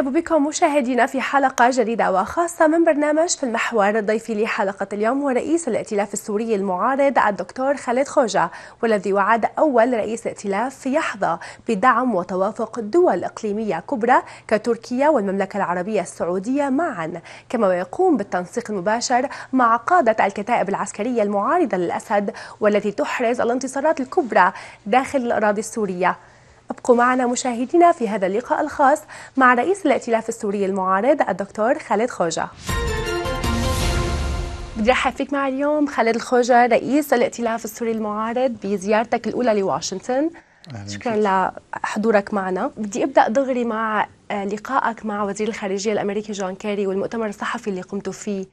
مرحبا بكم مشاهدينا في حلقة جديدة وخاصة من برنامج في المحور ضيفي لحلقة اليوم هو رئيس الائتلاف السوري المعارض الدكتور خالد خوجة والذي وعد أول رئيس ائتلاف يحظى بدعم وتوافق دول إقليمية كبرى كتركيا والمملكة العربية السعودية معا كما يقوم بالتنسيق المباشر مع قادة الكتائب العسكرية المعارضة للأسد والتي تحرز الانتصارات الكبرى داخل الأراضي السورية ابقوا معنا مشاهدينا في هذا اللقاء الخاص مع رئيس الائتلاف السوري المعارض الدكتور خالد خوجة بدي ارحب فيك معي اليوم خالد الخوجة رئيس الائتلاف السوري المعارض بزيارتك الأولى لواشنطن شكرا لحضورك معنا بدي ابدا دغري مع لقائك مع وزير الخارجيه الامريكي جون كيري والمؤتمر الصحفي اللي قمتوا فيه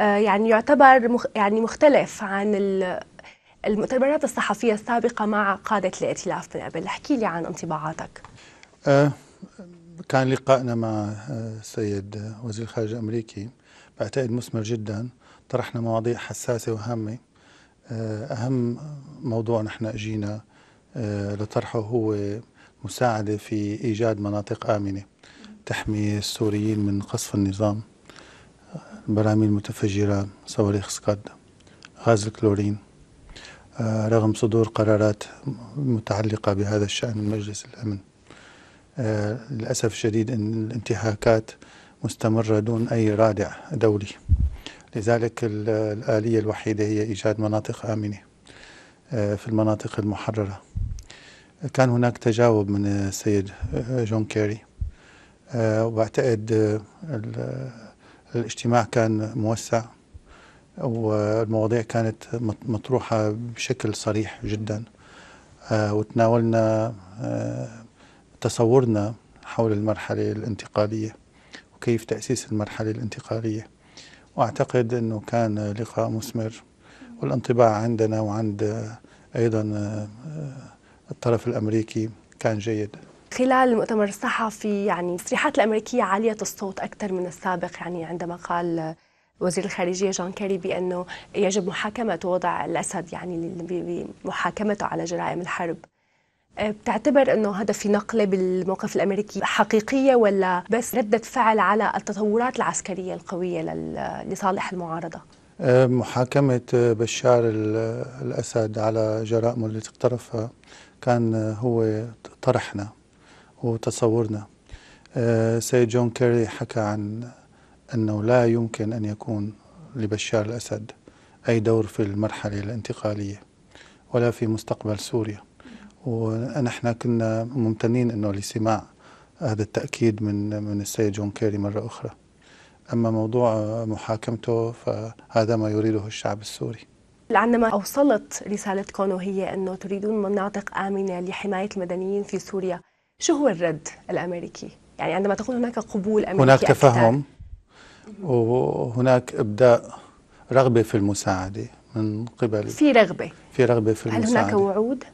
آه، يعني يعتبر يعني مختلف عن المؤتمرات الصحفيه السابقه مع قاده الائتلاف من قبل، احكي لي عن انطباعاتك. آه، كان لقائنا مع السيد آه، وزير الخارجيه الامريكي بعتقد مثمر جدا، طرحنا مواضيع حساسه وهامه. آه، اهم موضوع نحن اجينا لطرحه هو مساعده في ايجاد مناطق امنه تحمي السوريين من قصف النظام. براميل متفجرة صواريخ سكاد غاز الكلورين آه، رغم صدور قرارات متعلقة بهذا الشأن من مجلس الأمن آه، للأسف الشديد أن الانتهاكات مستمرة دون أي رادع دولي لذلك الآلية الوحيدة هي إيجاد مناطق آمنة آه، في المناطق المحررة كان هناك تجاوب من السيد جون كيري وأعتقد الاجتماع كان موسع والمواضيع كانت مطروحة بشكل صريح جدا آه، وتناولنا آه، تصورنا حول المرحلة الانتقالية وكيف تأسيس المرحلة الانتقالية وأعتقد أنه كان لقاء مثمر والانطباع عندنا وعند آه، أيضا الطرف الأمريكي كان جيد خلال المؤتمر الصحفي يعني تصريحات الأمريكية عالية الصوت أكثر من السابق يعني عندما قال وزير الخارجيه جان كيري بانه يجب محاكمه وضع الاسد يعني بمحاكمته على جرائم الحرب أه، بتعتبر انه هذا في نقله بالموقف الامريكي حقيقيه ولا بس رده فعل على التطورات العسكريه القويه لصالح المعارضه؟ أه، محاكمه بشار الاسد على جرائمه التي اقترفها كان هو طرحنا وتصورنا أه، سيد جون كيري حكى عن أنه لا يمكن أن يكون لبشار الأسد أي دور في المرحلة الانتقالية ولا في مستقبل سوريا ونحن كنا ممتنين أنه لسماع هذا التأكيد من من السيد جون كيري مرة أخرى أما موضوع محاكمته فهذا ما يريده الشعب السوري لعندما أوصلت رسالتكم وهي أنه تريدون مناطق آمنة لحماية المدنيين في سوريا شو هو الرد الأمريكي؟ يعني عندما تقول هناك قبول أمريكي هناك تفهم أكثر وهناك ابداء رغبه في المساعده من قبل في رغبه في رغبه في المساعده هل هناك وعود؟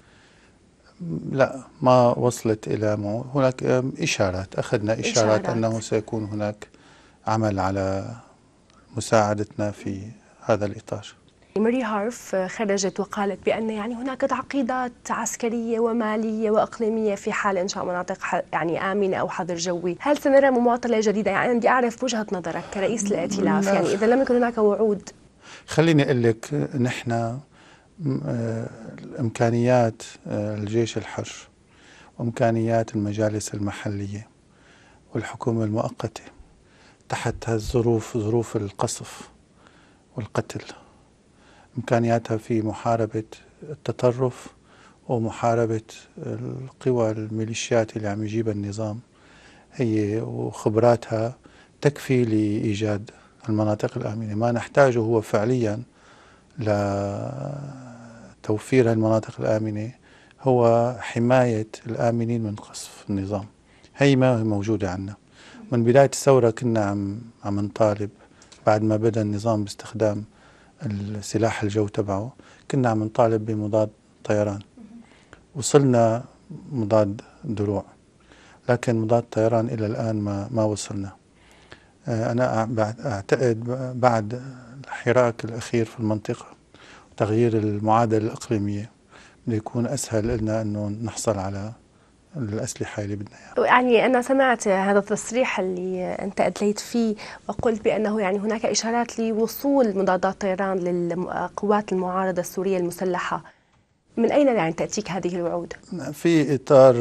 لا ما وصلت الى مو... هناك اشارات اخذنا إشارات, اشارات انه سيكون هناك عمل على مساعدتنا في هذا الاطار ماري هارف خرجت وقالت بأن يعني هناك تعقيدات عسكرية ومالية وإقليمية في حال إنشاء مناطق يعني آمنة أو حظر جوي هل سنرى مماطلة جديدة يعني بدي أعرف وجهة نظرك كرئيس الائتلاف يعني إذا لم يكن هناك وعود خليني أقول لك نحن آه، إمكانيات آه، الجيش الحر وإمكانيات المجالس المحلية والحكومة المؤقتة تحت هالظروف ظروف القصف والقتل إمكانياتها في محاربة التطرف ومحاربة القوى الميليشيات اللي عم يجيبها النظام هي وخبراتها تكفي لإيجاد المناطق الآمنة ما نحتاجه هو فعليا لتوفير المناطق الآمنة هو حماية الآمنين من قصف النظام هي ما هي موجودة عندنا من بداية الثورة كنا عم عم نطالب بعد ما بدأ النظام باستخدام السلاح الجو تبعه كنا عم نطالب بمضاد طيران وصلنا مضاد دروع لكن مضاد طيران إلى الآن ما, ما وصلنا آه، أنا أعتقد بعد الحراك الأخير في المنطقة وتغيير المعادلة الإقليمية بده يكون أسهل لنا أنه نحصل على الاسلحه اللي بدنا اياها. يعني انا سمعت هذا التصريح اللي انت ادليت فيه وقلت بانه يعني هناك اشارات لوصول مضادات طيران للقوات المعارضه السوريه المسلحه. من اين يعني تاتيك هذه الوعود؟ في اطار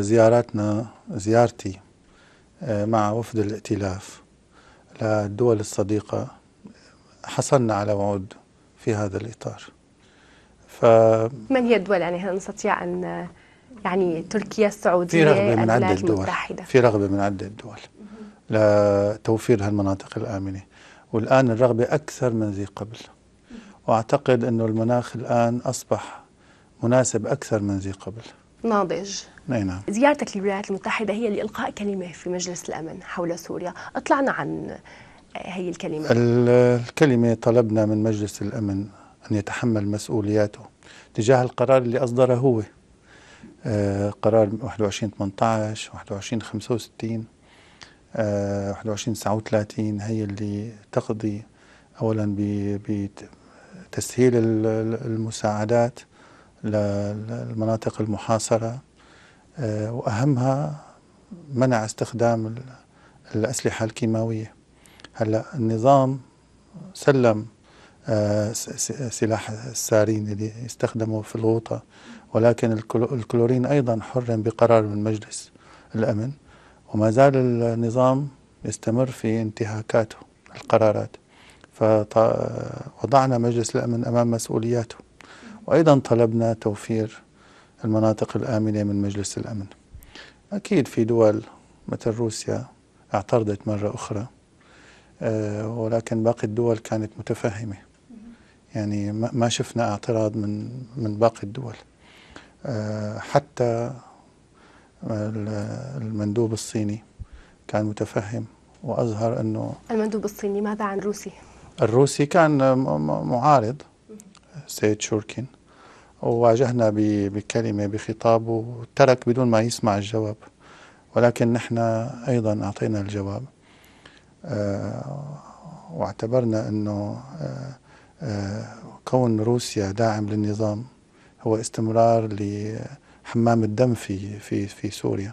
زياراتنا زيارتي آه، مع وفد الائتلاف للدول الصديقه حصلنا على وعود في هذا الاطار. ف من هي الدول يعني هل نستطيع ان يعني تركيا السعودية في رغبة من عدة دول في رغبة من عدة دول لتوفير هالمناطق الآمنة والآن الرغبة أكثر من ذي قبل وأعتقد أنه المناخ الآن أصبح مناسب أكثر من ذي قبل ناضج نعم زيارتك للولايات المتحدة هي لإلقاء كلمة في مجلس الأمن حول سوريا أطلعنا عن هي الكلمة الكلمة طلبنا من مجلس الأمن أن يتحمل مسؤولياته تجاه القرار اللي أصدره هو آه، قرار 21 18 21 65 21 39 هي اللي تقضي اولا بتسهيل المساعدات للمناطق المحاصره آه، واهمها منع استخدام الاسلحه الكيماويه هلا النظام سلم آه، سلاح السارين اللي استخدمه في الغوطه ولكن الكلورين أيضا حرم بقرار من مجلس الأمن وما زال النظام يستمر في انتهاكاته القرارات فوضعنا مجلس الأمن أمام مسؤولياته وأيضا طلبنا توفير المناطق الآمنة من مجلس الأمن أكيد في دول مثل روسيا اعترضت مرة أخرى آه، ولكن باقي الدول كانت متفهمة يعني ما شفنا اعتراض من من باقي الدول آه، حتى المندوب الصيني كان متفهم واظهر انه المندوب الصيني ماذا عن روسي؟ الروسي كان معارض سيد شوركين وواجهنا بكلمة بخطاب وترك بدون ما يسمع الجواب ولكن نحن أيضا أعطينا الجواب آه، واعتبرنا أنه آه، كون روسيا داعم للنظام هو استمرار لحمام الدم في في في سوريا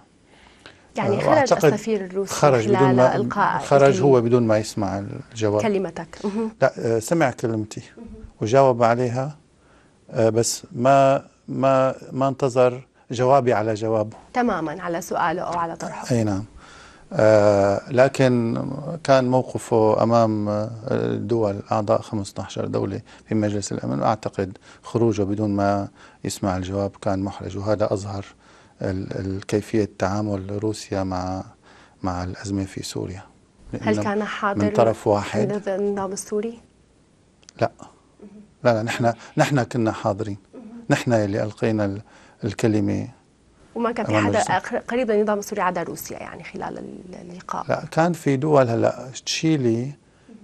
يعني آه، خرج السفير الروسي خرج بدون ما القاء خرج هو بدون ما يسمع الجواب كلمتك لا آه، سمع كلمتي وجاوب عليها آه، بس ما ما ما انتظر جوابي على جوابه تماما على سؤاله او على طرحه اي نعم آه، لكن كان موقفه أمام الدول أعضاء 15 دولة في مجلس الأمن أعتقد خروجه بدون ما يسمع الجواب كان محرج وهذا أظهر كيفية تعامل روسيا مع مع الأزمة في سوريا هل كان حاضر من طرف واحد النظام السوري؟ لا لا لا نحن نحن كنا حاضرين نحن اللي ألقينا الكلمة وما كان في حدا قريب للنظام السوري عدا روسيا يعني خلال اللقاء لا كان في دول هلا تشيلي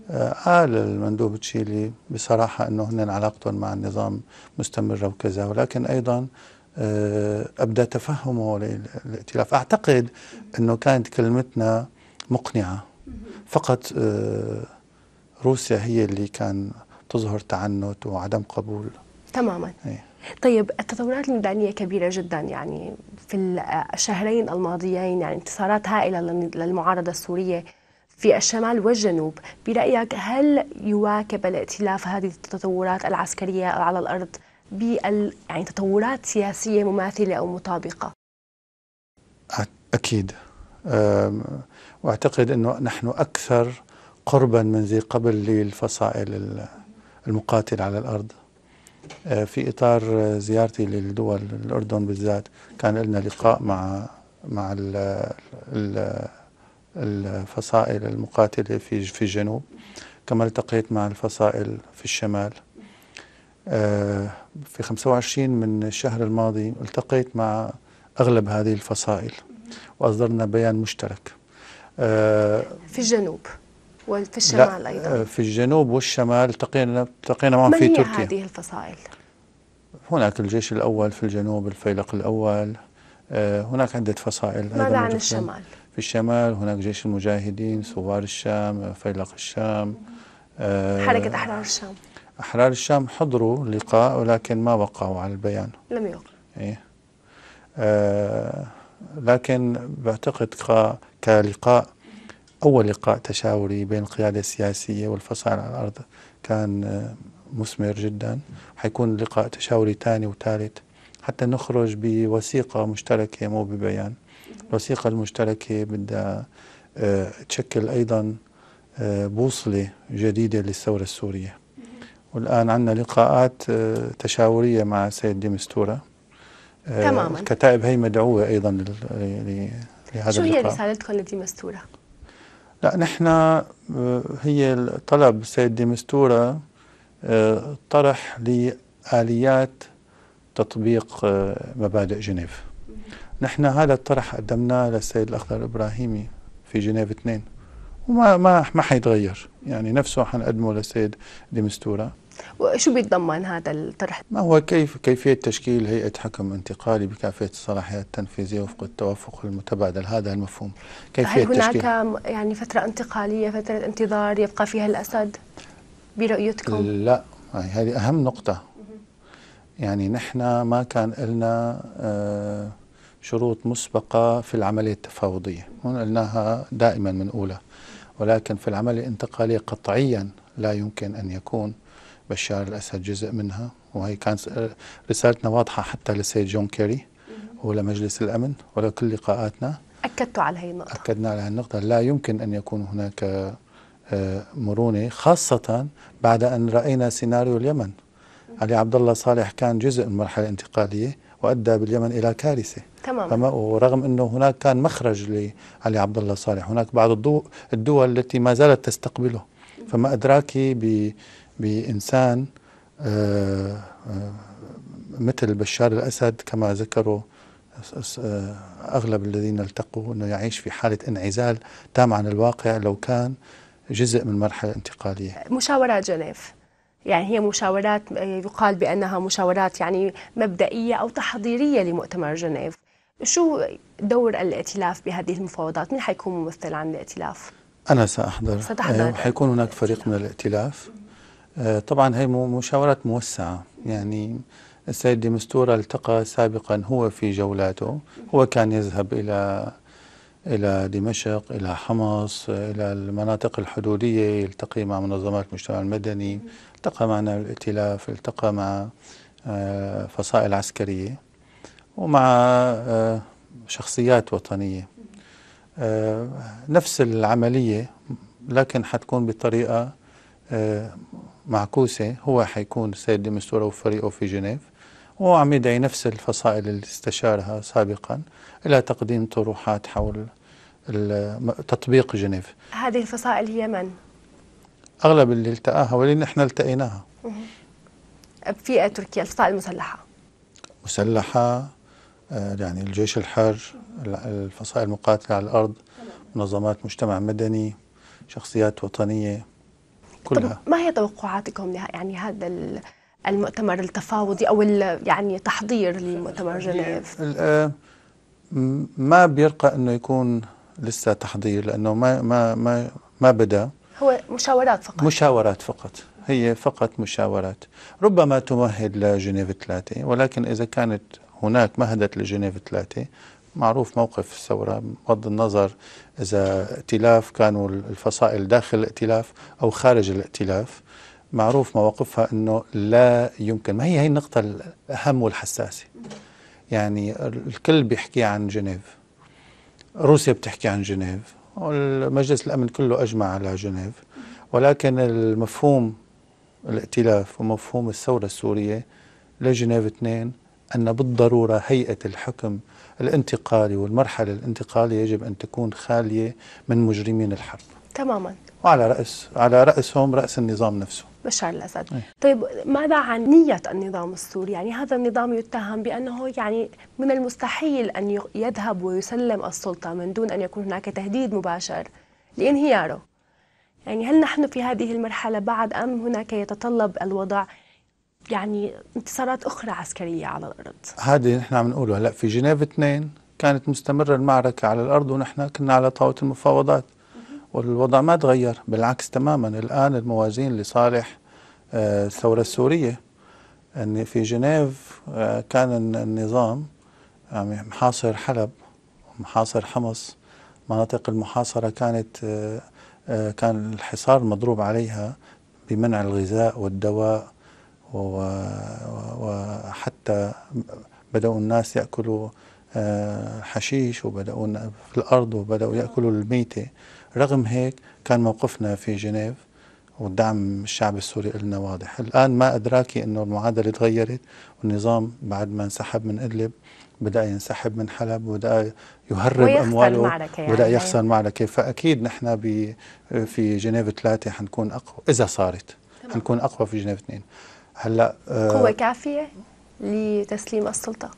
آه، قال المندوب تشيلي بصراحة أنه هن علاقتهم مع النظام مستمرة وكذا ولكن أيضا آه، أبدى تفهمه للائتلاف أعتقد أنه كانت كلمتنا مقنعة فقط آه، روسيا هي اللي كان تظهر تعنت وعدم قبول تماما أي. طيب التطورات الميدانيه كبيره جدا يعني في الشهرين الماضيين يعني انتصارات هائله للمعارضه السوريه في الشمال والجنوب برايك هل يواكب الائتلاف هذه التطورات العسكريه على الارض بال يعني تطورات سياسيه مماثله او مطابقه اكيد واعتقد انه نحن اكثر قربا من ذي قبل للفصائل المقاتله على الارض آه، في اطار آه، زيارتي للدول الاردن بالذات كان لنا لقاء مع مع ال الفصائل المقاتله في في الجنوب كما التقيت مع الفصائل في الشمال آه، في 25 من الشهر الماضي التقيت مع اغلب هذه الفصائل واصدرنا بيان مشترك في الجنوب وفي الشمال آه، أيضا في الجنوب والشمال التقينا التقينا معهم في تركيا من هي هذه الفصائل؟ هناك الجيش الأول في الجنوب الفيلق الأول آه، هناك عدة فصائل ماذا عن الشمال؟ في الشمال هناك جيش المجاهدين ثوار الشام فيلق الشام آه، حركة أحرار الشام أحرار الشام حضروا لقاء ولكن ما وقعوا على البيان لم يوقعوا إيه. آه لكن بعتقد كلقاء أول لقاء تشاوري بين القيادة السياسية والفصائل على الأرض كان آه، مثمر جدا حيكون لقاء تشاوري ثاني وثالث حتى نخرج بوثيقة مشتركة مو ببيان الوثيقة المشتركة بدها آه، تشكل أيضا آه، بوصلة جديدة للثورة السورية والآن عندنا لقاءات تشاورية مع سيد ديمستورا تماما الكتائب هي مدعوة أيضا لهذا شو اللقاء شو هي رسالتكم لديمستورا؟ لا نحن آه، هي طلب سيد ديمستورة آه، طرح لآليات تطبيق آه، مبادئ جنيف نحن هذا الطرح قدمناه للسيد الأخضر الإبراهيمي في جنيف 2 وما ما ما حيتغير يعني نفسه حنقدمه للسيد ديمستورة وشو بيتضمن هذا الطرح؟ ما هو كيف كيفية تشكيل هيئة حكم انتقالي بكافية الصلاحيات التنفيذية وفق التوافق المتبادل هذا المفهوم كيفية هل هناك تشكيل؟ يعني فترة انتقالية فترة انتظار يبقى فيها الأسد برؤيتكم؟ لا هذه أهم نقطة يعني نحن ما كان لنا آه، شروط مسبقة في العملية التفاوضية قلناها دائما من أولى ولكن في العملية الانتقالية قطعيا لا يمكن أن يكون بشار الأسد جزء منها وهي كانت آه، رسالتنا واضحة حتى للسيد جون كيري ولمجلس الأمن ولكل لقاءاتنا اكدتوا على هذه النقطة أكدنا على هذه النقطة لا يمكن أن يكون هناك آه، آه، مرونة خاصة بعد أن رأينا سيناريو اليمن علي عبد الله صالح كان جزء من المرحله الانتقاليه وأدى باليمن إلى كارثة تماما ورغم أنه هناك كان مخرج لعلي عبد الله صالح هناك بعض الدول التي ما زالت تستقبله فما أدراكي بإنسان آه، آه، مثل بشار الأسد كما ذكروا آه، أغلب الذين التقوا أنه يعيش في حالة انعزال تام عن الواقع لو كان جزء من مرحلة انتقالية مشاورات جنيف يعني هي مشاورات يقال بأنها مشاورات يعني مبدئية أو تحضيرية لمؤتمر جنيف شو دور الائتلاف بهذه المفاوضات؟ مين حيكون ممثل عن الائتلاف؟ أنا سأحضر ستحضر حيكون هناك فريق من الائتلاف آه، طبعا هي مشاورات موسعة يعني السيد مستورة التقى سابقا هو في جولاته هو كان يذهب إلى إلى دمشق إلى حمص إلى المناطق الحدودية يلتقي مع منظمات المجتمع المدني التقى معنا الائتلاف التقى مع آه، فصائل عسكرية ومع آه، شخصيات وطنية نفس العملية لكن حتكون بطريقة معكوسة هو حيكون السيد ديمستورا وفريقه في جنيف وهو عم يدعي نفس الفصائل اللي استشارها سابقا إلى تقديم طروحات حول تطبيق جنيف هذه الفصائل هي من؟ أغلب اللي التقاها واللي نحن التقيناها في تركيا الفصائل المسلحة مسلحة آه، يعني الجيش الحر الفصائل المقاتلة على الأرض منظمات مجتمع مدني شخصيات وطنية كلها ما هي توقعاتكم يعني هذا المؤتمر التفاوضي او يعني تحضير لمؤتمر جنيف آه، ما بيرقى انه يكون لسه تحضير لانه ما ما ما ما بدا هو مشاورات فقط مشاورات فقط هي فقط مشاورات ربما تمهد لجنيف ثلاثة ولكن إذا كانت هناك مهدت لجنيف ثلاثة معروف موقف الثورة بغض النظر إذا ائتلاف كانوا الفصائل داخل الائتلاف أو خارج الائتلاف معروف مواقفها أنه لا يمكن ما هي هي النقطة الأهم والحساسة يعني الكل بيحكي عن جنيف روسيا بتحكي عن جنيف والمجلس الأمن كله أجمع على جنيف ولكن المفهوم الائتلاف ومفهوم الثورة السورية لجنيف اثنين أن بالضرورة هيئة الحكم الانتقالي والمرحلة الانتقالية يجب أن تكون خالية من مجرمين الحرب تماما وعلى رأس على رأسهم رأس النظام نفسه بشار الأسد أيه. طيب ماذا عن نية النظام السوري يعني هذا النظام يتهم بأنه يعني من المستحيل أن يذهب ويسلم السلطة من دون أن يكون هناك تهديد مباشر لانهياره يعني هل نحن في هذه المرحلة بعد أم هناك يتطلب الوضع يعني انتصارات اخرى عسكريه على الارض هذه نحن عم نقوله هلا في جنيف 2 كانت مستمره المعركه على الارض ونحن كنا على طاوله المفاوضات والوضع ما تغير بالعكس تماما الان الموازين لصالح آه، الثوره السوريه ان في جنيف آه، كان النظام محاصر حلب محاصر حمص مناطق المحاصره كانت آه، كان الحصار مضروب عليها بمنع الغذاء والدواء وحتى بدأوا الناس يأكلوا آه، حشيش وبدأوا في الأرض وبدأوا يأكلوا الميتة رغم هيك كان موقفنا في جنيف والدعم الشعب السوري لنا واضح الآن ما أدراكي أنه المعادلة تغيرت والنظام بعد ما انسحب من إدلب بدأ ينسحب من حلب وبدأ يهرب أمواله معركة يعني. وبدأ يخسر معركة فأكيد نحن في جنيف ثلاثة حنكون أقوى إذا صارت حنكون أقوى في جنيف اثنين هلا قوة آه، كافية لتسليم السلطة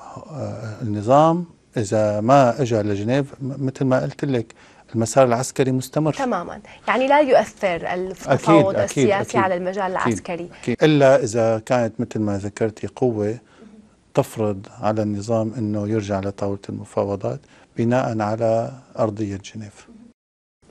آه، النظام إذا ما إجا لجنيف مثل ما قلت لك المسار العسكري مستمر تماما يعني لا يؤثر التفاوض السياسي أكيد على المجال العسكري أكيد إلا إذا كانت مثل ما ذكرتي قوة تفرض على النظام أنه يرجع لطاولة المفاوضات بناء على أرضية جنيف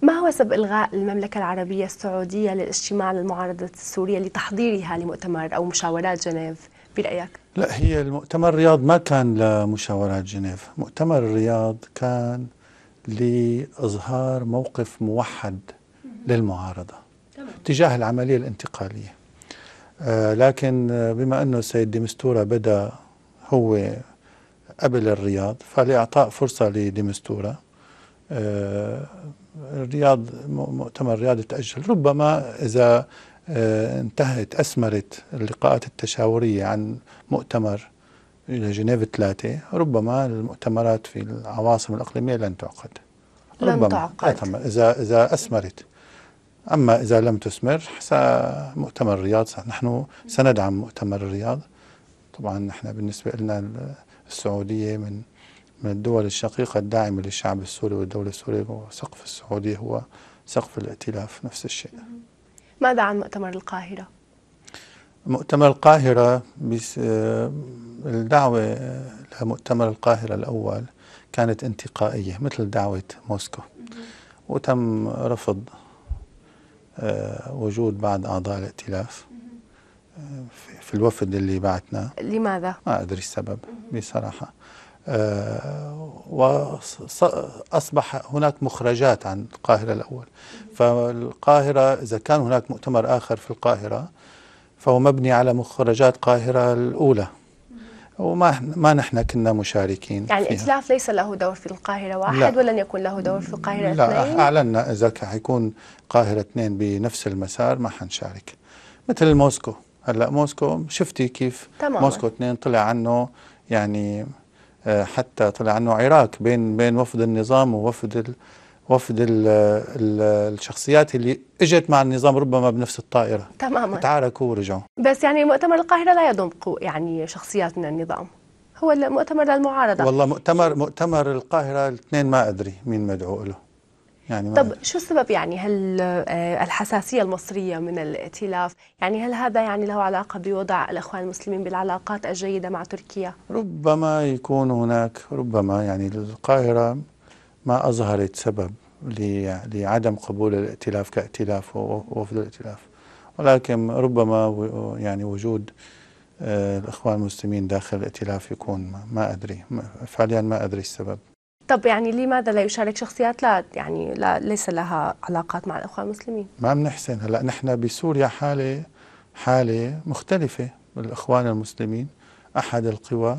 ما هو سبب إلغاء المملكة العربية السعودية للاجتماع للمعارضة السورية لتحضيرها لمؤتمر أو مشاورات جنيف برأيك؟ لا هي المؤتمر الرياض ما كان لمشاورات جنيف مؤتمر الرياض كان لإظهار موقف موحد للمعارضة تمام. تجاه العملية الانتقالية آه، لكن آه، بما أنه السيد ديمستورا بدأ هو قبل الرياض فلإعطاء فرصة لديمستورا آه، الرياض مؤتمر الرياض تأجل ربما إذا آه، انتهت أثمرت اللقاءات التشاورية عن مؤتمر إلى جنيف ثلاثة ربما المؤتمرات في العواصم الإقليمية لن تعقد لن ربما. تعقد إذا إذا أثمرت أما إذا لم تثمر مؤتمر الرياض نحن سندعم مؤتمر الرياض طبعا نحن بالنسبة لنا السعودية من من الدول الشقيقة الداعمة للشعب السوري والدولة السورية وسقف السعودية هو سقف الائتلاف نفس الشيء ماذا عن مؤتمر القاهرة؟ مؤتمر القاهرة آه، الدعوة لمؤتمر القاهرة الأول كانت انتقائية مثل دعوة موسكو وتم رفض آه، وجود بعض أعضاء الائتلاف آه، في الوفد اللي بعتنا لماذا؟ ما أدري السبب بصراحة آه، وأصبح هناك مخرجات عن القاهرة الأول فالقاهرة إذا كان هناك مؤتمر آخر في القاهرة فهو مبني على مخرجات القاهرة الأولى وما ما نحن كنا مشاركين يعني الائتلاف ليس له دور في القاهرة واحد لا. ولن يكون له دور في القاهرة لا اثنين لا أعلنا إذا حيكون قاهرة اثنين بنفس المسار ما حنشارك مثل موسكو هلا موسكو شفتي كيف تماما. موسكو اثنين طلع عنه يعني حتى طلع انه عراك بين بين وفد النظام ووفد ال وفد الـ الـ الشخصيات اللي اجت مع النظام ربما بنفس الطائره تماما تعاركوا ورجعوا بس يعني مؤتمر القاهره لا يضم يعني شخصيات من النظام هو المؤتمر للمعارضه والله مؤتمر مؤتمر القاهره الاثنين ما ادري مين مدعو له يعني طب شو السبب يعني هل آه، الحساسيه المصريه من الائتلاف يعني هل هذا يعني له علاقه بوضع الاخوان المسلمين بالعلاقات الجيده مع تركيا ربما يكون هناك ربما يعني القاهره ما اظهرت سبب لعدم قبول الائتلاف كائتلاف ووفد الائتلاف ولكن ربما يعني وجود آه، الاخوان المسلمين داخل الائتلاف يكون ما ادري فعليا ما ادري السبب طب يعني لماذا لا يشارك شخصيات لا يعني لا ليس لها علاقات مع الاخوان المسلمين؟ ما بنحسن هلا نحن بسوريا حاله حاله مختلفه الاخوان المسلمين احد القوى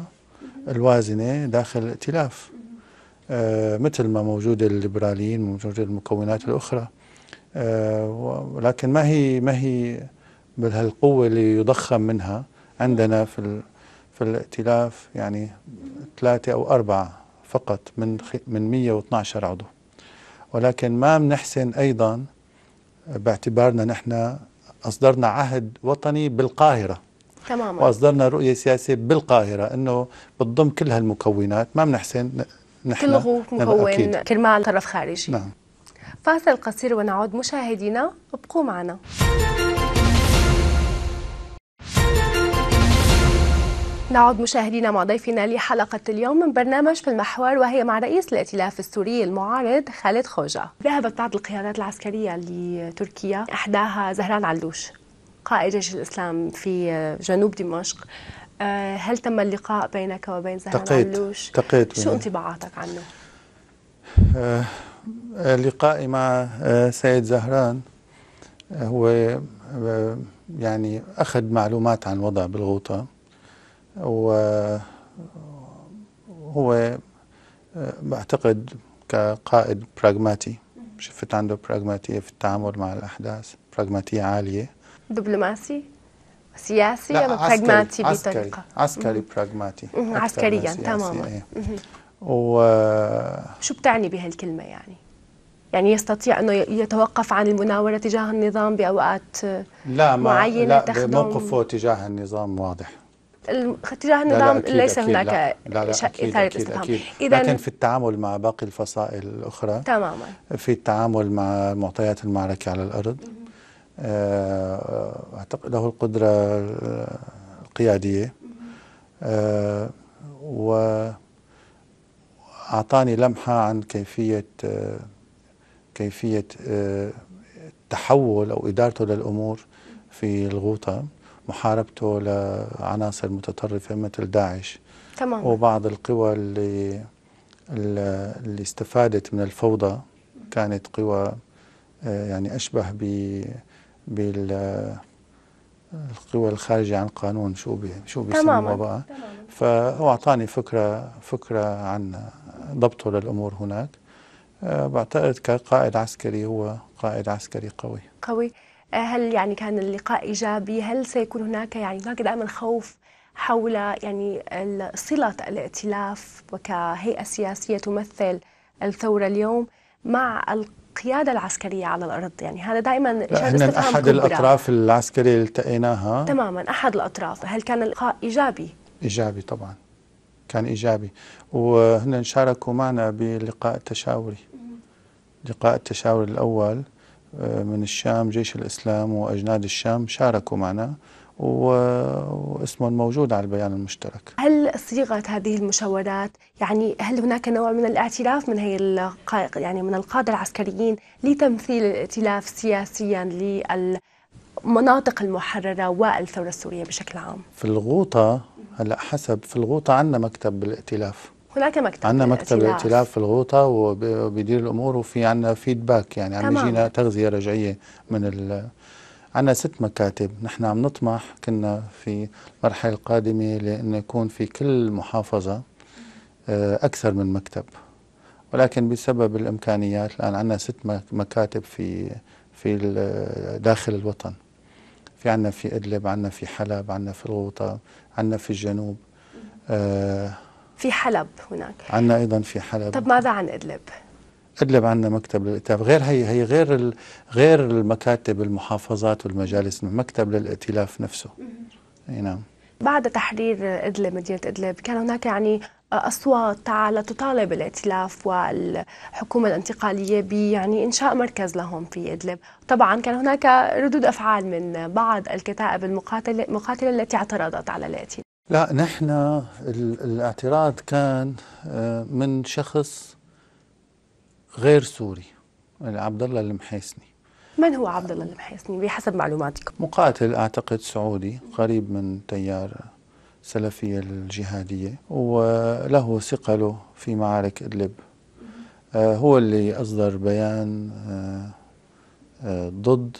الوازنه داخل الائتلاف آه مثل ما موجود الليبراليين موجود المكونات الاخرى آه ولكن ما هي ما هي بهالقوه اللي يضخم منها عندنا في في الائتلاف يعني ثلاثه او اربعه فقط من من 112 عضو ولكن ما بنحسن ايضا باعتبارنا نحن اصدرنا عهد وطني بالقاهره تماما واصدرنا رؤيه سياسيه بالقاهره انه بتضم كل هالمكونات ما بنحسن نحن تلغوا مكون أكيد. كرمال طرف خارجي نعم فاصل قصير ونعود مشاهدينا ابقوا معنا نعود مشاهدينا مع ضيفنا لحلقة اليوم من برنامج في المحور وهي مع رئيس الائتلاف السوري المعارض خالد خوجة ذهبت بعض القيادات العسكرية لتركيا أحداها زهران علوش قائد جيش الإسلام في جنوب دمشق آه، هل تم اللقاء بينك وبين زهران تقيت. علوش؟ تقيت شو انطباعاتك عنه؟ آه لقائي مع آه، سيد زهران آه، هو يعني أخذ معلومات عن وضع بالغوطة وهو بعتقد آه، كقائد براغماتي شفت عنده براغماتية في التعامل مع الأحداث براغماتية عالية دبلوماسي سياسي أو براغماتي عسكري بطريقة عسكري براغماتي عسكريا تماما إيه. و شو بتعني بهالكلمة يعني؟ يعني يستطيع انه يتوقف عن المناوره تجاه النظام باوقات لا ما معينه لا موقفه تجاه النظام واضح تجاه النظام ليس أكيد هناك لا لا شيء اثاره استفهام لكن في التعامل مع باقي الفصائل الاخرى تماما في التعامل مع معطيات المعركه على الارض آه، اعتقد له القدره القياديه آه، و اعطاني لمحه عن كيفيه آه، كيفيه تحول او ادارته للامور في الغوطه محاربته لعناصر متطرفة مثل داعش تمام. وبعض القوى اللي اللي استفادت من الفوضى كانت قوى آه، يعني أشبه ب بالقوى الخارجة عن القانون شو بي شو بيسموها بقى فهو أعطاني فكرة فكرة عن ضبطه للأمور هناك آه، بعتقد كقائد عسكري هو قائد عسكري قوي قوي آه، هل يعني كان اللقاء إيجابي هل سيكون هناك يعني هناك دائما خوف حول يعني صلة الائتلاف وكهيئة سياسية تمثل الثورة اليوم مع القيادة العسكرية على الأرض يعني هذا دائما إحنا أحد كبرى. الأطراف العسكرية اللي التقيناها تماما أحد الأطراف هل كان اللقاء إيجابي؟ إيجابي طبعا كان إيجابي وهن شاركوا معنا بلقاء تشاوري لقاء التشاور الأول من الشام جيش الإسلام وأجناد الشام شاركوا معنا واسمهم موجود على البيان المشترك هل صيغة هذه المشاورات يعني هل هناك نوع من الاعتراف من هي يعني من القادة العسكريين لتمثيل الائتلاف سياسيا للمناطق المحررة والثورة السورية بشكل عام في الغوطة هلا حسب في الغوطة عندنا مكتب بالائتلاف هناك يعني، مكتب عندنا مكتب ائتلاف في الغوطه وبيدير الامور وفي عندنا فيدباك يعني عم يجينا تغذيه رجعيه من ال عندنا ست مكاتب نحن عم نطمح كنا في المرحله القادمه لانه يكون في كل محافظه آه، اكثر من مكتب ولكن بسبب الامكانيات الان عندنا ست مكاتب في في داخل الوطن في عندنا في ادلب عندنا في حلب عندنا في الغوطه عندنا في الجنوب آه في حلب هناك عندنا ايضا في حلب طب ماذا عن ادلب؟ ادلب عندنا مكتب للائتلاف غير هي هي غير ال... غير المكاتب المحافظات والمجالس مكتب للائتلاف نفسه اي نعم بعد تحرير ادلب مدينه ادلب كان هناك يعني اصوات تعالى تطالب الائتلاف والحكومه الانتقاليه يعني انشاء مركز لهم في ادلب، طبعا كان هناك ردود افعال من بعض الكتائب المقاتله المقاتله التي اعترضت على الائتلاف لا نحن الاعتراض كان آه، من شخص غير سوري يعني عبد الله المحيسني من هو عبد الله المحيسني بحسب معلوماتكم؟ مقاتل اعتقد سعودي قريب من تيار السلفيه الجهاديه وله ثقله في معارك ادلب آه، هو اللي اصدر بيان آه، ضد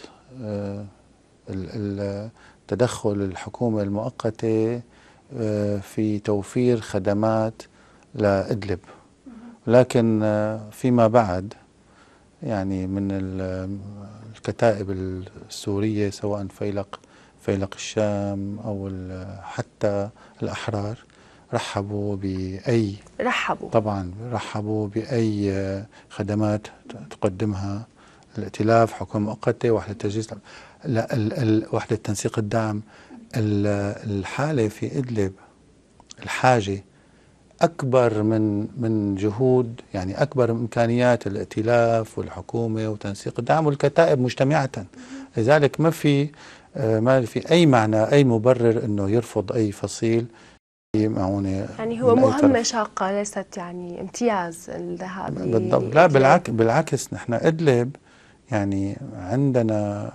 تدخل الحكومه المؤقته آه، في توفير خدمات لإدلب لكن آه، فيما بعد يعني من الكتائب السورية سواء فيلق فيلق الشام أو حتى الأحرار رحبوا بأي رحبوا طبعا رحبوا بأي آه، خدمات تقدمها الائتلاف حكومة مؤقتة وحدة تجهيز وحدة تنسيق الدعم الحالة في إدلب الحاجة أكبر من من جهود يعني أكبر إمكانيات الائتلاف والحكومة وتنسيق الدعم والكتائب مجتمعة لذلك ما في آه، ما في أي معنى أي مبرر أنه يرفض أي فصيل معونة يعني هو مهمة شاقة ليست يعني امتياز الذهاب بالضبط لا بالعكس بالعكس نحن إدلب يعني عندنا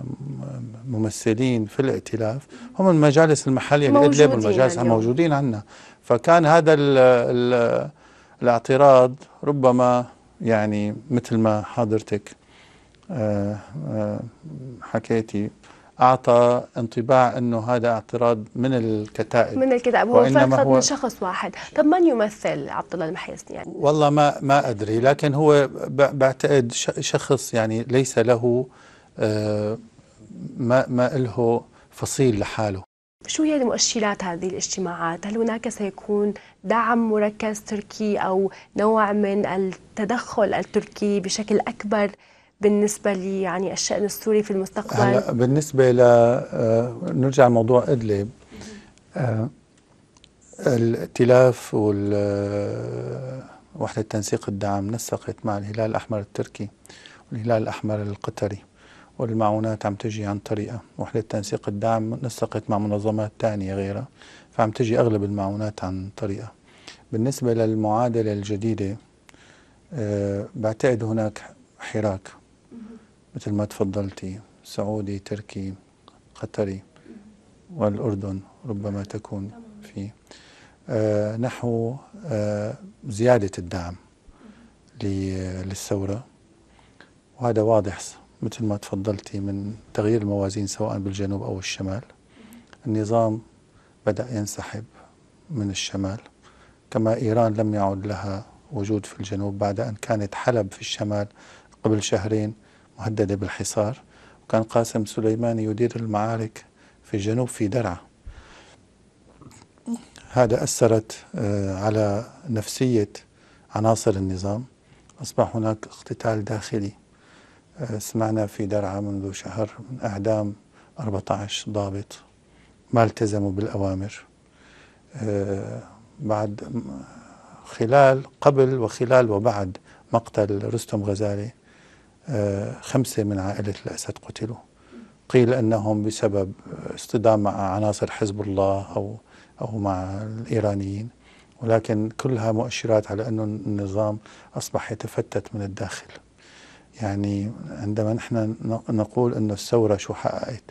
ممثلين في الائتلاف هم المجالس المحلية الإدلب والمجالس موجودين عندنا فكان هذا الـ الـ الاعتراض ربما يعني مثل ما حضرتك آه، آه، حكيتي اعطى انطباع انه هذا اعتراض من الكتائب من الكتائب هو فقط من شخص واحد طب من يمثل عبد الله المحيصني يعني والله ما ما ادري لكن هو بعتقد شخص يعني ليس له آه، ما ما له فصيل لحاله شو هي مؤشرات هذه الاجتماعات؟ هل هناك سيكون دعم مركز تركي او نوع من التدخل التركي بشكل اكبر بالنسبه لي يعني الشان السوري في المستقبل هلا بالنسبه ل آه، نرجع لموضوع ادلب آه، الائتلاف آه، وحدة تنسيق الدعم نسقت مع الهلال الأحمر التركي والهلال الأحمر القطري والمعونات عم تجي عن طريقة وحدة تنسيق الدعم نسقت مع منظمات ثانيه غيرها فعم تجي أغلب المعونات عن طريقة بالنسبة للمعادلة الجديدة بعتقد هناك حراك مثل ما تفضلتي سعودي تركي قطري والأردن ربما تكون في آه، نحو آه، زيادة الدعم للثورة وهذا واضح مثل ما تفضلتي من تغيير الموازين سواء بالجنوب أو الشمال النظام بدأ ينسحب من الشمال كما إيران لم يعد لها وجود في الجنوب بعد أن كانت حلب في الشمال قبل شهرين مهددة بالحصار وكان قاسم سليماني يدير المعارك في الجنوب في درعا هذا أثرت آه، على نفسية عناصر النظام أصبح هناك اقتتال داخلي آه، سمعنا في درعا منذ شهر من أعدام 14 ضابط ما التزموا بالأوامر آه، بعد خلال قبل وخلال وبعد مقتل رستم غزالي آه، خمسة من عائلة الأسد قتلوا قيل أنهم بسبب اصطدام مع عناصر حزب الله أو أو مع الإيرانيين ولكن كلها مؤشرات على أن النظام أصبح يتفتت من الداخل يعني عندما نحن نقول أن الثورة شو حققت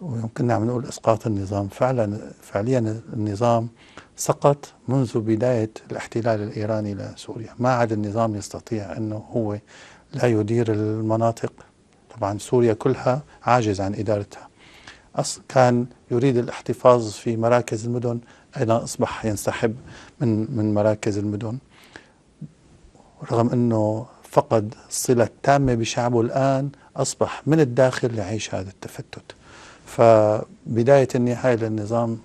ويمكننا عم نقول إسقاط النظام فعلا فعليا النظام سقط منذ بداية الاحتلال الإيراني لسوريا ما عاد النظام يستطيع أنه هو لا يدير المناطق طبعا سوريا كلها عاجز عن إدارتها كان يريد الاحتفاظ في مراكز المدن أيضا أصبح ينسحب من من مراكز المدن رغم أنه فقد الصلة التامة بشعبه الآن أصبح من الداخل يعيش هذا التفتت فبداية النهاية للنظام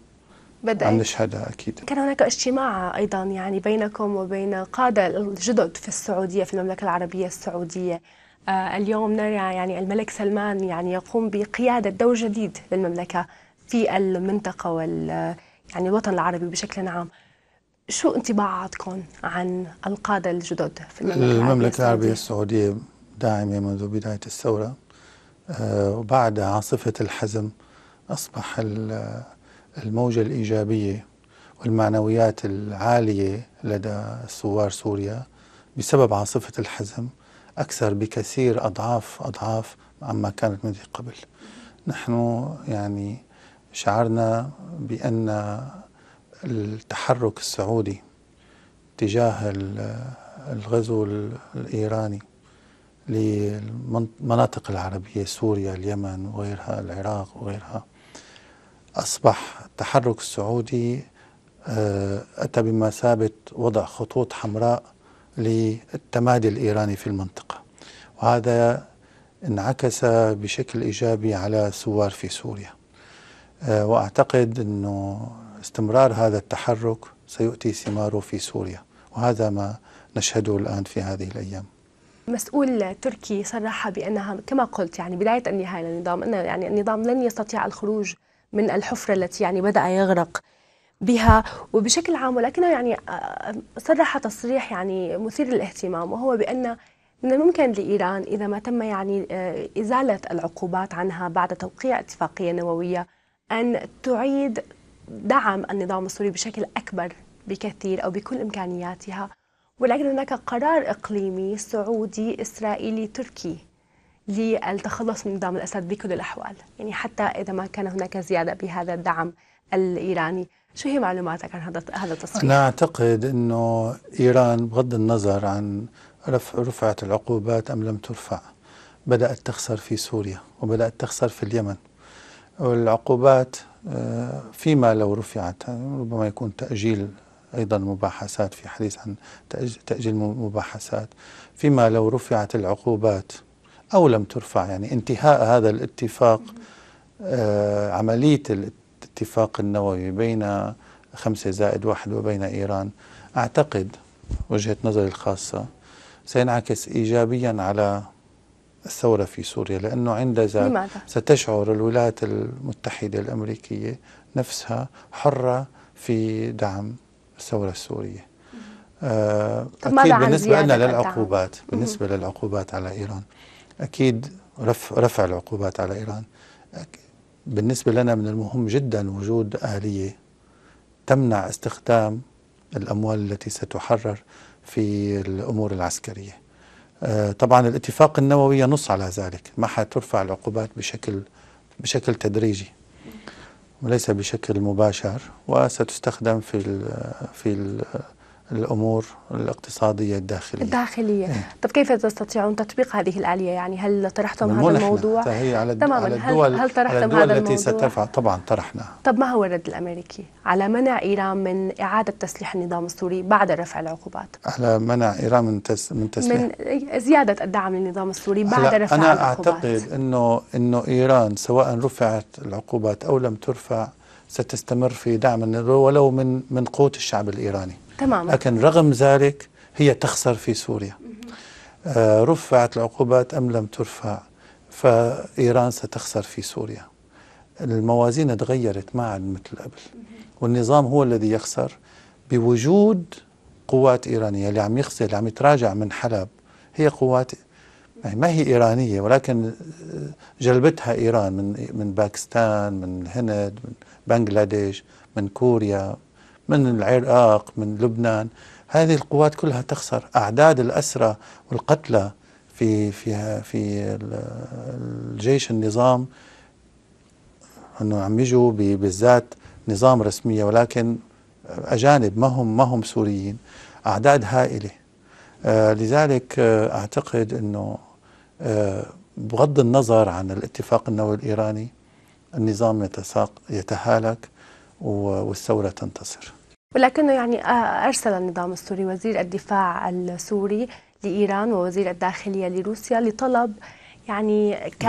بدأت عن الشهداء أكيد كان هناك اجتماع أيضا يعني بينكم وبين قادة الجدد في السعودية في المملكة العربية السعودية آه، اليوم نرى يعني الملك سلمان يعني يقوم بقيادة دور جديد للمملكة في المنطقة وال يعني الوطن العربي بشكل عام شو انطباعاتكم عن القادة الجدد في المملكة, المملكة العربية السعودية, السعودية داعمة منذ بداية الثورة آه، وبعد عاصفة الحزم أصبح الموجة الإيجابية والمعنويات العالية لدى ثوار سوريا بسبب عاصفة الحزم أكثر بكثير أضعاف أضعاف عما كانت من قبل نحن يعني شعرنا بأن التحرك السعودي تجاه الغزو الإيراني للمناطق العربية سوريا اليمن وغيرها العراق وغيرها أصبح التحرك السعودي آه، أتى بمثابة وضع خطوط حمراء للتمادي الإيراني في المنطقة وهذا انعكس بشكل إيجابي على الثوار في سوريا آه، وأعتقد أنه استمرار هذا التحرك سيؤتي ثماره في سوريا وهذا ما نشهده الآن في هذه الأيام مسؤول تركي صرح بأنها كما قلت يعني بداية النهاية للنظام أن يعني النظام لن يستطيع الخروج من الحفرة التي يعني بدأ يغرق بها وبشكل عام ولكنه يعني آه، آه، صرح تصريح يعني مثير للاهتمام وهو بأن من الممكن لإيران إذا ما تم يعني آه، إزالة العقوبات عنها بعد توقيع اتفاقية نووية أن تعيد دعم النظام السوري بشكل أكبر بكثير أو بكل إمكانياتها ولكن هناك قرار إقليمي سعودي إسرائيلي تركي للتخلص من نظام الأسد بكل الأحوال يعني حتى إذا ما كان هناك زيادة بهذا الدعم الإيراني شو هي معلوماتك عن هذا هذا التصريح؟ أنا أعتقد أنه إيران بغض النظر عن رفع رفعت العقوبات أم لم ترفع بدأت تخسر في سوريا وبدأت تخسر في اليمن والعقوبات آه، فيما لو رفعت ربما يكون تأجيل أيضا مباحثات في حديث عن تأجيل مباحثات فيما لو رفعت العقوبات أو لم ترفع يعني انتهاء هذا الاتفاق آه، عملية الاتفاق النووي بين خمسة زائد واحد وبين إيران أعتقد وجهة نظري الخاصة سينعكس إيجابيا على الثورة في سوريا لأنه عند ذلك ستشعر الولايات المتحدة الأمريكية نفسها حرة في دعم الثورة السورية آه، أكيد بالنسبة لنا للعقوبات بالنسبة للعقوبات على إيران أكيد رفع العقوبات على إيران بالنسبة لنا من المهم جدا وجود آلية تمنع استخدام الأموال التي ستحرر في الأمور العسكرية آه، طبعا الاتفاق النووي ينص على ذلك ما حترفع العقوبات بشكل بشكل تدريجي وليس بشكل مباشر وستستخدم في الـ في ال الامور الاقتصاديه الداخليه الداخليه إيه؟ طب كيف تستطيعون تطبيق هذه الاليه يعني هل طرحتم هذا الموضوع هي على تماما على الدول هل, هل طرحتم على الدول هذا التي الموضوع؟ سترفع طبعا طرحنا طب ما هو الرد الامريكي على منع ايران من اعاده تسليح النظام السوري بعد رفع العقوبات على منع ايران من تس... من تسليح من زياده الدعم للنظام السوري بعد رفع أنا العقوبات انا اعتقد انه انه ايران سواء رفعت العقوبات او لم ترفع ستستمر في دعم النظام ولو من من قوه الشعب الايراني تماما لكن رغم ذلك هي تخسر في سوريا آه، رفعت العقوبات أم لم ترفع فإيران ستخسر في سوريا الموازين تغيرت ما عاد مثل قبل والنظام هو الذي يخسر بوجود قوات إيرانية اللي عم يخسر اللي عم يتراجع من حلب هي قوات يعني ما هي إيرانية ولكن آه، جلبتها إيران من من باكستان من الهند من بنغلاديش من كوريا من العراق من لبنان هذه القوات كلها تخسر أعداد الأسرى والقتلى في في في الجيش النظام انه عم يجوا بالذات نظام رسميه ولكن اجانب ما هم ما هم سوريين اعداد هائله آه لذلك آه اعتقد انه آه بغض النظر عن الاتفاق النووي الايراني النظام يتساق يتهالك والثورة تنتصر ولكنه يعني آه، أرسل النظام السوري وزير الدفاع السوري لإيران ووزير الداخلية لروسيا لطلب يعني ك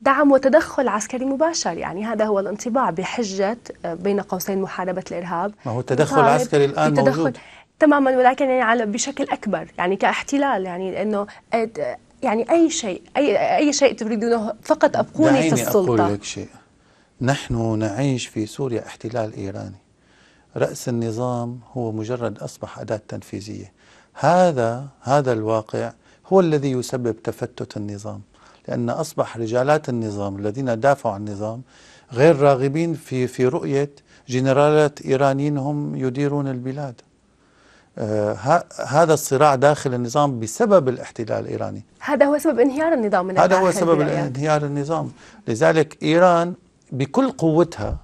دعم. وتدخل عسكري مباشر يعني هذا هو الانطباع بحجة آه، بين قوسين محاربة الإرهاب ما هو التدخل العسكري الآن موجود تماما ولكن يعني على بشكل أكبر يعني كاحتلال يعني لأنه آه، يعني أي شيء أي, أي شيء تريدونه فقط أبقوني في السلطة أقول لك شيء نحن نعيش في سوريا احتلال إيراني رأس النظام هو مجرد أصبح أداة تنفيذية هذا هذا الواقع هو الذي يسبب تفتت النظام لأن أصبح رجالات النظام الذين دافعوا عن النظام غير راغبين في في رؤية جنرالات إيرانيين هم يديرون البلاد آه هذا الصراع داخل النظام بسبب الاحتلال الإيراني هذا هو سبب انهيار النظام من هذا هو سبب انهيار النظام لذلك إيران بكل قوتها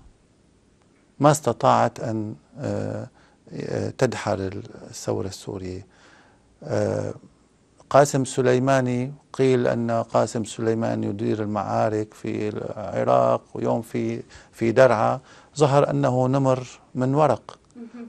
ما استطاعت أن آه، آه، تدحر الثورة السورية آه، قاسم سليماني قيل أن قاسم سليماني يدير المعارك في العراق ويوم في في درعا ظهر أنه نمر من ورق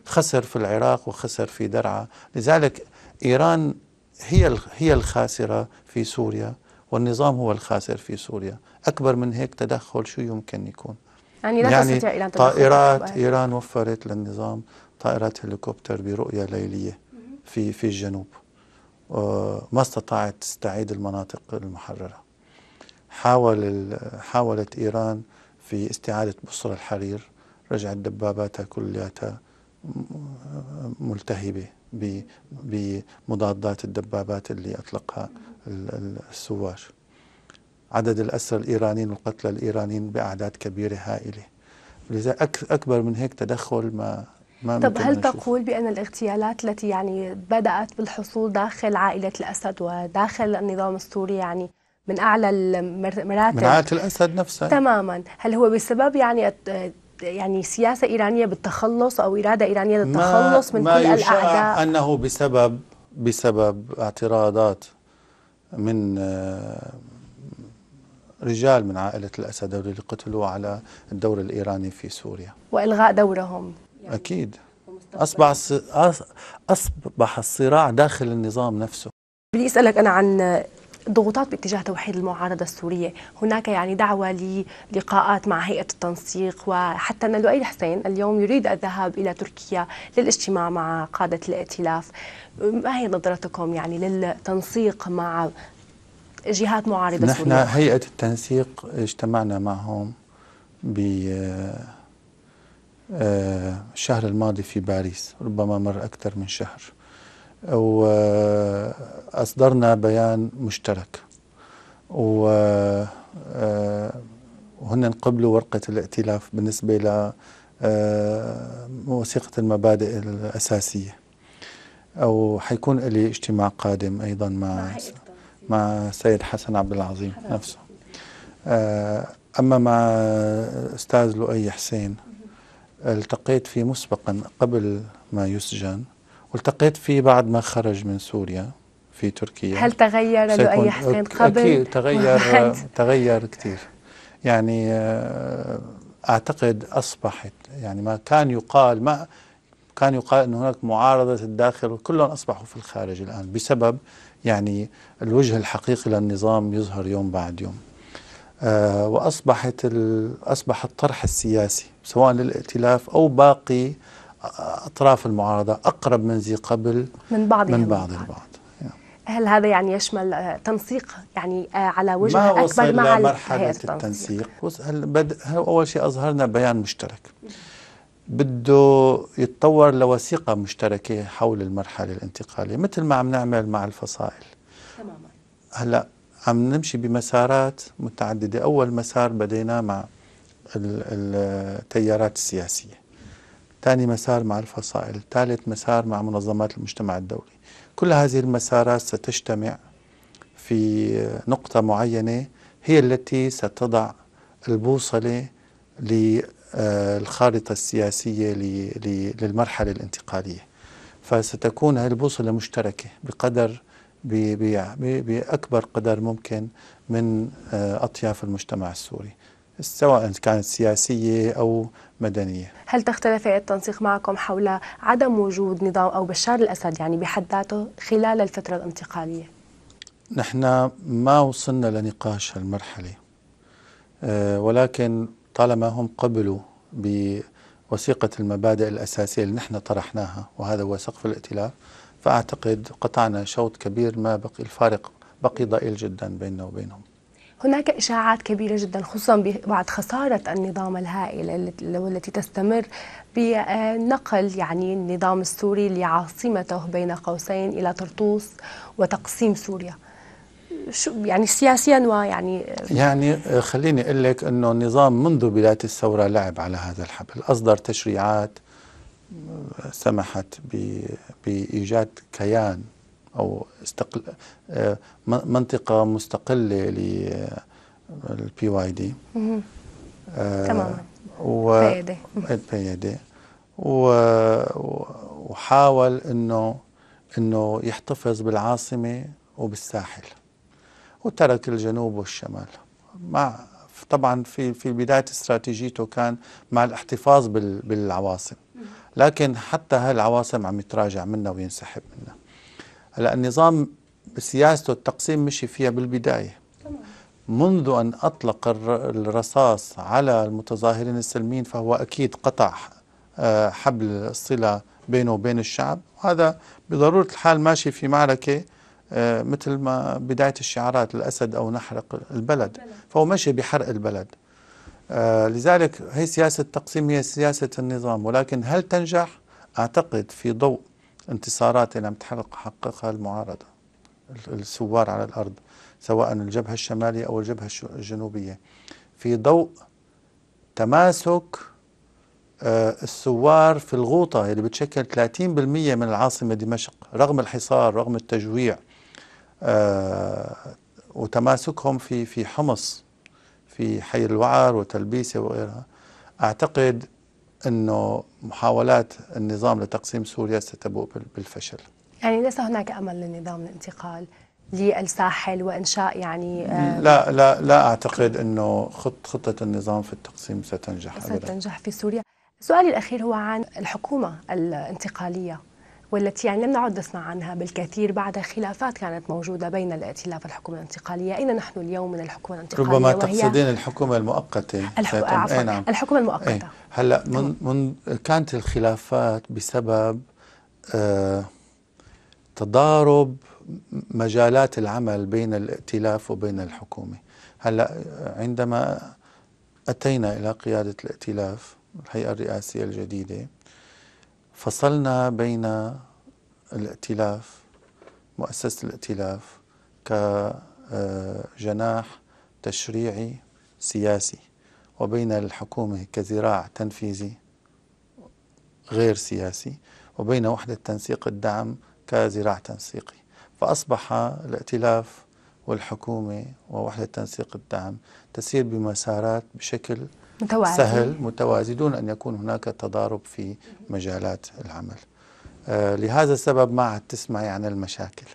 خسر في العراق وخسر في درعا لذلك إيران هي هي الخاسرة في سوريا والنظام هو الخاسر في سوريا أكبر من هيك تدخل شو يمكن يكون يعني لا يعني تستطيع إيران طائرات إيران وفرت للنظام طائرات هليكوبتر برؤية ليلية في في الجنوب آه، ما استطاعت تستعيد المناطق المحررة حاول حاولت إيران في استعادة بصرة الحرير رجعت دباباتها كلياتها ملتهبة بمضادات الدبابات اللي أطلقها الثوار عدد الأسرى الإيرانيين والقتلى الإيرانيين بأعداد كبيرة هائلة لذا أكبر من هيك تدخل ما ما طب هل نشوف. تقول بأن الاغتيالات التي يعني بدأت بالحصول داخل عائلة الأسد وداخل النظام السوري يعني من أعلى المراتب من عائلة الأسد نفسها تماما هل هو بسبب يعني يعني سياسة إيرانية بالتخلص أو إرادة إيرانية للتخلص ما من ما كل الأعداء ما أنه بسبب بسبب اعتراضات من آه، رجال من عائلة الأسد اللي قتلوا على الدور الإيراني في سوريا وإلغاء دورهم يعني أكيد أصبح, أصبح الصراع داخل النظام نفسه بدي أسألك أنا عن ضغوطات باتجاه توحيد المعارضة السورية هناك يعني دعوة للقاءات مع هيئة التنسيق وحتى أن لؤي حسين اليوم يريد الذهاب إلى تركيا للاجتماع مع قادة الائتلاف ما هي نظرتكم يعني للتنسيق مع جهات معارضة نحن سورية؟ نحن هيئة التنسيق اجتمعنا معهم ب آه، آه، الشهر الماضي في باريس ربما مر أكثر من شهر وأصدرنا آه، بيان مشترك وهن آه، قبلوا ورقة الائتلاف بالنسبة ل آه، وثيقة المبادئ الأساسية أو حيكون لي اجتماع قادم أيضا مع مع سيد حسن عبد العظيم نفسه أما مع أستاذ لؤي حسين التقيت فيه مسبقا قبل ما يسجن والتقيت فيه بعد ما خرج من سوريا في تركيا هل تغير له أي حسين قبل؟ أكيد تغير تغير كثير يعني آه، أعتقد أصبحت يعني ما كان يقال ما كان يقال أن هناك معارضة الداخل وكلهم أصبحوا في الخارج الآن بسبب يعني الوجه الحقيقي للنظام يظهر يوم بعد يوم آه وأصبحت أصبح الطرح السياسي سواء للائتلاف أو باقي أطراف المعارضة أقرب من ذي قبل من بعض من بعض البعض هل هذا يعني يشمل تنسيق يعني آه، على وجه ما وصل اكبر مع مرحله التنسيق, التنسيق. بد... اول شيء اظهرنا بيان مشترك بده يتطور لوثيقه مشتركه حول المرحله الانتقاليه مثل ما عم نعمل مع الفصائل تماما هلا عم نمشي بمسارات متعدده اول مسار بديناه مع التيارات السياسيه ثاني مسار مع الفصائل ثالث مسار مع منظمات المجتمع الدولي كل هذه المسارات ستجتمع في نقطة معينة هي التي ستضع البوصلة للخارطة السياسية للمرحلة الانتقالية فستكون هذه البوصلة مشتركة بقدر بأكبر قدر ممكن من آه، أطياف المجتمع السوري سواء كانت سياسية أو مدنية هل تختلف التنسيق معكم حول عدم وجود نظام أو بشار الأسد يعني بحد ذاته خلال الفترة الانتقالية؟ نحن ما وصلنا لنقاش هالمرحلة آه، ولكن طالما هم قبلوا بوثيقة المبادئ الأساسية اللي نحن طرحناها وهذا هو سقف الائتلاف فأعتقد قطعنا شوط كبير ما بقي الفارق بقي ضئيل جدا بيننا وبينهم هناك إشاعات كبيرة جدا خصوصا بعد خسارة النظام الهائل والتي تستمر بنقل يعني النظام السوري لعاصمته بين قوسين إلى طرطوس وتقسيم سوريا شو يعني سياسيا ويعني يعني, يعني، آه، خليني اقول لك انه النظام منذ بدايه الثوره لعب على هذا الحبل، اصدر تشريعات آه، سمحت بايجاد كيان أو استقل آه، منطقة مستقلة للبي واي دي تماما و... دي و... وحاول انه انه يحتفظ بالعاصمه وبالساحل وترك الجنوب والشمال مع طبعا في في بدايه استراتيجيته كان مع الاحتفاظ بال... بالعواصم لكن حتى هالعواصم عم يتراجع منها وينسحب منها هلا النظام بسياسته التقسيم مشي فيها بالبدايه منذ ان اطلق الرصاص على المتظاهرين السلميين فهو اكيد قطع آه، حبل الصله بينه وبين الشعب وهذا بضروره الحال ماشي في معركه آه، مثل ما بدايه الشعارات الاسد او نحرق البلد فهو ماشي بحرق البلد آه، لذلك هي سياسه التقسيم هي سياسه النظام ولكن هل تنجح؟ اعتقد في ضوء انتصارات اللي تحقق تحققها المعارضة الثوار على الأرض سواء الجبهة الشمالية أو الجبهة الجنوبية في ضوء تماسك آه، الثوار في الغوطة اللي بتشكل 30% من العاصمة دمشق رغم الحصار رغم التجويع آه، وتماسكهم في في حمص في حي الوعر وتلبيسة وغيرها أعتقد أنه محاولات النظام لتقسيم سوريا ستبوء بالفشل يعني ليس هناك أمل للنظام الانتقال للساحل وانشاء يعني آه، لا لا لا اعتقد انه خط خطه النظام في التقسيم ستنجح ستنجح في سوريا سؤالي الاخير هو عن الحكومه الانتقاليه والتي يعني لم نعد نسمع عنها بالكثير بعد خلافات كانت موجودة بين الائتلاف والحكومة الانتقالية أين نحن اليوم من الحكومة الانتقالية ربما تقصدين الحكومة المؤقتة الحكومة عفوا نعم. الحكومة المؤقتة ايه. هلأ من... من كانت الخلافات بسبب آه تضارب مجالات العمل بين الائتلاف وبين الحكومة هلأ آه، عندما أتينا إلى قيادة الائتلاف الهيئة الرئاسية الجديدة فصلنا بين الائتلاف مؤسسة الائتلاف كجناح تشريعي سياسي وبين الحكومة كذراع تنفيذي غير سياسي وبين وحدة تنسيق الدعم كذراع تنسيقي فأصبح الائتلاف والحكومة ووحدة تنسيق الدعم تسير بمسارات بشكل متوازي. سهل متوازي دون أن يكون هناك تضارب في مجالات العمل آه، لهذا السبب ما عاد تسمعي عن المشاكل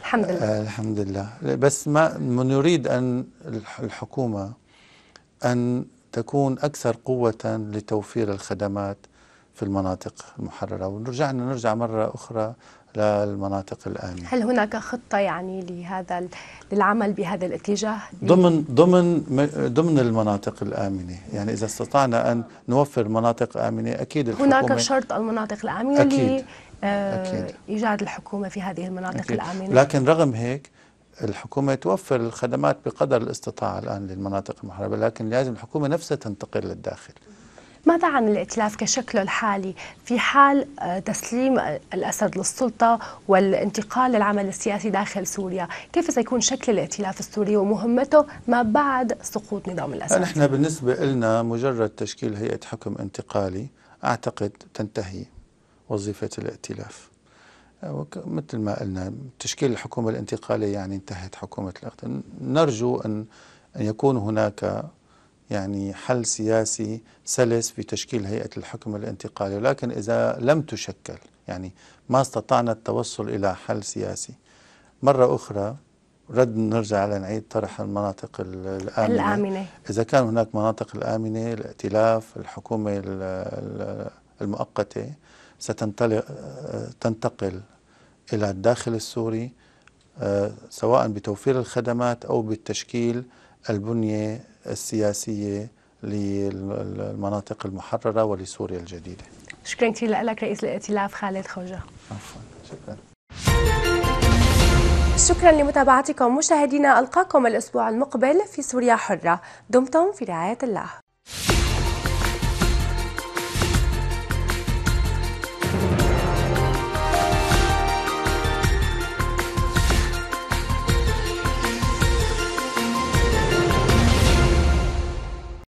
الحمد لله آه، الحمد لله بس ما نريد أن الحكومة أن تكون أكثر قوة لتوفير الخدمات في المناطق المحررة ورجعنا نرجع مرة أخرى للمناطق الآمنة هل هناك خطة يعني لهذا للعمل بهذا الاتجاه؟ ضمن ضمن ضمن المناطق الآمنة، يعني إذا استطعنا أن نوفر مناطق آمنة أكيد الحكومة هناك شرط المناطق الآمنة أكيد لإيجاد آه، إيجاد الحكومة في هذه المناطق أكيد. الآمنة لكن رغم هيك الحكومة توفر الخدمات بقدر الاستطاعة الآن للمناطق المحررة لكن لازم الحكومة نفسها تنتقل للداخل ماذا عن الائتلاف كشكله الحالي في حال آه، تسليم آه، الأسد للسلطة والانتقال للعمل السياسي داخل سوريا كيف سيكون شكل الائتلاف السوري ومهمته ما بعد سقوط نظام الأسد نحن بالنسبة لنا مجرد تشكيل هيئة حكم انتقالي أعتقد تنتهي وظيفة الائتلاف آه، مثل ما قلنا تشكيل الحكومة الانتقالية يعني انتهت حكومة الأخت نرجو أن يكون هناك يعني حل سياسي سلس في تشكيل هيئة الحكم الانتقالي ولكن إذا لم تشكل يعني ما استطعنا التوصل إلى حل سياسي مرة أخرى رد نرجع لنعيد طرح المناطق الآمنة, الآمنة إذا كان هناك مناطق الآمنة الائتلاف الحكومة المؤقتة ستنطلق تنتقل إلى الداخل السوري آه، سواء بتوفير الخدمات أو بالتشكيل البنية السياسية للمناطق المحررة ولسوريا الجديدة شكرا كثير لك رئيس الائتلاف خالد خوجة عفوا شكرا شكرا لمتابعتكم مشاهدينا ألقاكم الأسبوع المقبل في سوريا حرة دمتم في رعاية الله